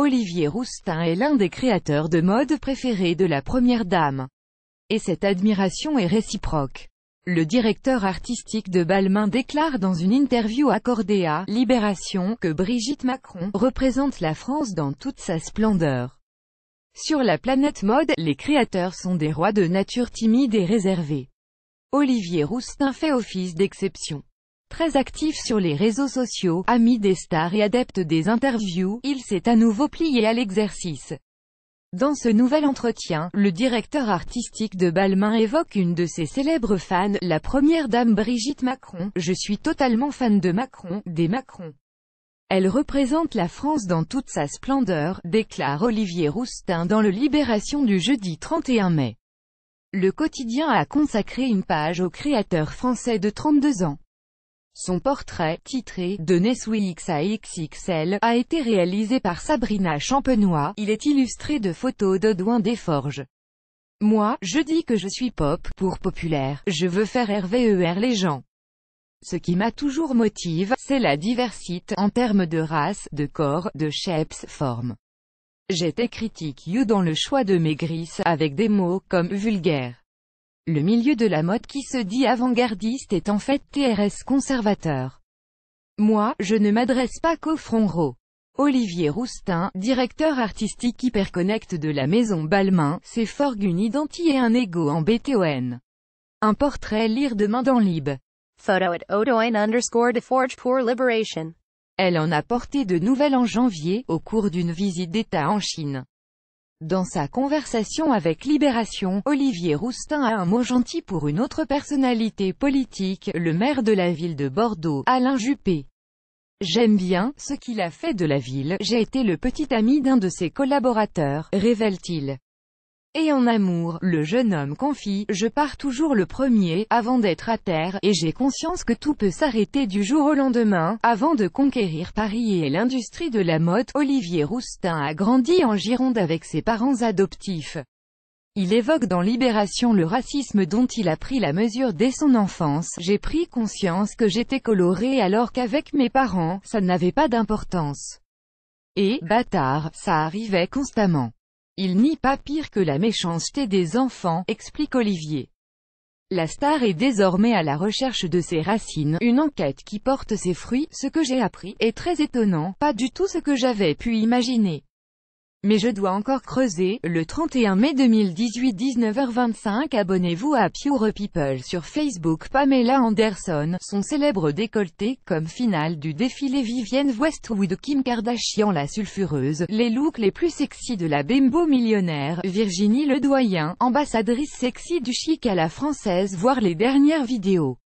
Olivier Roustin est l'un des créateurs de mode préférés de la Première Dame. Et cette admiration est réciproque. Le directeur artistique de Balmain déclare dans une interview accordée à Libération que Brigitte Macron représente la France dans toute sa splendeur. Sur la planète mode, les créateurs sont des rois de nature timide et réservés. Olivier Roustin fait office d'exception. Très actif sur les réseaux sociaux, ami des stars et adepte des interviews, il s'est à nouveau plié à l'exercice. Dans ce nouvel entretien, le directeur artistique de Balmain évoque une de ses célèbres fans, la première dame Brigitte Macron. « Je suis totalement fan de Macron, des Macron. Elle représente la France dans toute sa splendeur, déclare Olivier Roustin dans le Libération du jeudi 31 mai. Le quotidien a consacré une page au créateur français de 32 ans. Son portrait, titré « De nesui XxL a été réalisé par Sabrina Champenois, il est illustré de photos d'Audouin Desforges. Moi, je dis que je suis pop, pour populaire, je veux faire RVER e les gens. Ce qui m'a toujours motive, c'est la diversité, en termes de race, de corps, de shapes, formes. J'étais critique you dans le choix de mes grises, avec des mots, comme vulgaire. Le milieu de la mode qui se dit avant-gardiste est en fait TRS conservateur. Moi, je ne m'adresse pas qu'au front row. Olivier Roustin, directeur artistique hyperconnect de la maison Balmain, s'efforgue une identité et un ego en BTON. Un portrait lire demain dans Lib. Photo at underscore Forge Elle en a porté de nouvelles en janvier, au cours d'une visite d'État en Chine. Dans sa conversation avec Libération, Olivier Roustin a un mot gentil pour une autre personnalité politique, le maire de la ville de Bordeaux, Alain Juppé. J'aime bien ce qu'il a fait de la ville, j'ai été le petit ami d'un de ses collaborateurs, révèle-t-il. Et en amour, le jeune homme confie « Je pars toujours le premier, avant d'être à terre, et j'ai conscience que tout peut s'arrêter du jour au lendemain, avant de conquérir Paris et l'industrie de la mode. » Olivier Roustin a grandi en Gironde avec ses parents adoptifs. Il évoque dans Libération le racisme dont il a pris la mesure dès son enfance. « J'ai pris conscience que j'étais coloré alors qu'avec mes parents, ça n'avait pas d'importance. Et, bâtard, ça arrivait constamment. Il n'y pas pire que la méchanceté des enfants, explique Olivier. La star est désormais à la recherche de ses racines, une enquête qui porte ses fruits, ce que j'ai appris, est très étonnant, pas du tout ce que j'avais pu imaginer. Mais je dois encore creuser, le 31 mai 2018 19h25 Abonnez-vous à Pure People sur Facebook Pamela Anderson, son célèbre décolleté, comme finale du défilé Vivienne Westwood Kim Kardashian la sulfureuse, les looks les plus sexy de la bimbo millionnaire, Virginie Ledoyen, ambassadrice sexy du chic à la française voir les dernières vidéos.